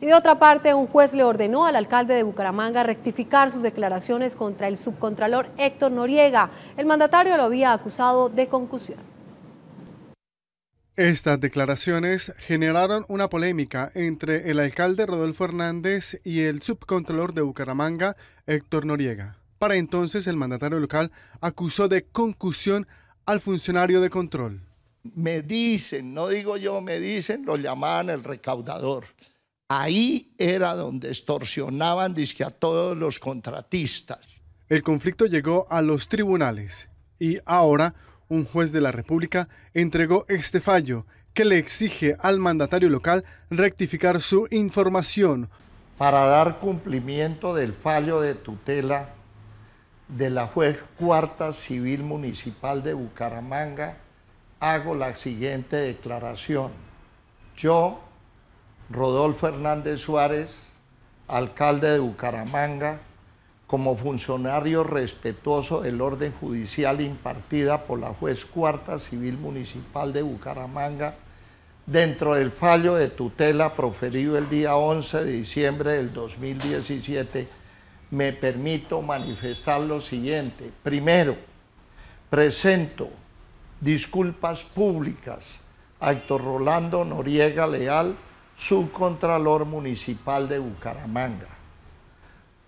Y de otra parte, un juez le ordenó al alcalde de Bucaramanga rectificar sus declaraciones contra el subcontralor Héctor Noriega. El mandatario lo había acusado de concusión. Estas declaraciones generaron una polémica entre el alcalde Rodolfo Hernández y el subcontralor de Bucaramanga, Héctor Noriega. Para entonces, el mandatario local acusó de concusión al funcionario de control. Me dicen, no digo yo, me dicen, lo llamaban el recaudador Ahí era donde extorsionaban dizque a todos los contratistas. El conflicto llegó a los tribunales y ahora un juez de la República entregó este fallo que le exige al mandatario local rectificar su información. Para dar cumplimiento del fallo de tutela de la juez cuarta civil municipal de Bucaramanga, hago la siguiente declaración. Yo, Rodolfo Hernández Suárez, alcalde de Bucaramanga, como funcionario respetuoso del orden judicial impartida por la juez cuarta civil municipal de Bucaramanga, dentro del fallo de tutela proferido el día 11 de diciembre del 2017, me permito manifestar lo siguiente. Primero, presento disculpas públicas a Héctor Rolando Noriega Leal, subcontralor municipal de Bucaramanga.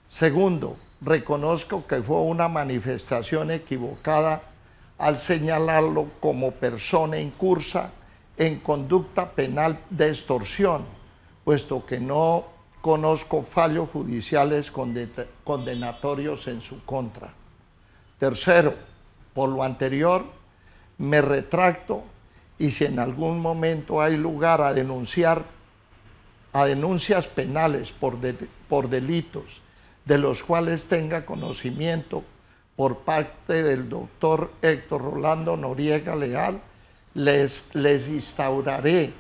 Segundo, reconozco que fue una manifestación equivocada al señalarlo como persona incursa en conducta penal de extorsión, puesto que no conozco fallos judiciales condenatorios en su contra. Tercero, por lo anterior, me retracto y si en algún momento hay lugar a denunciar a denuncias penales por, por delitos de los cuales tenga conocimiento por parte del doctor Héctor Rolando Noriega Leal, les, les instauraré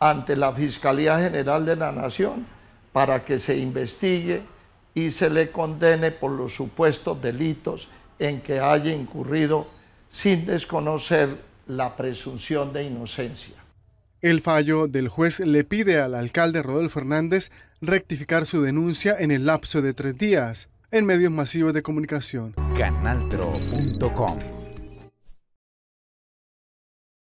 ante la Fiscalía General de la Nación para que se investigue y se le condene por los supuestos delitos en que haya incurrido sin desconocer la presunción de inocencia. El fallo del juez le pide al alcalde Rodolfo Hernández rectificar su denuncia en el lapso de tres días en medios masivos de comunicación. Canaltro.com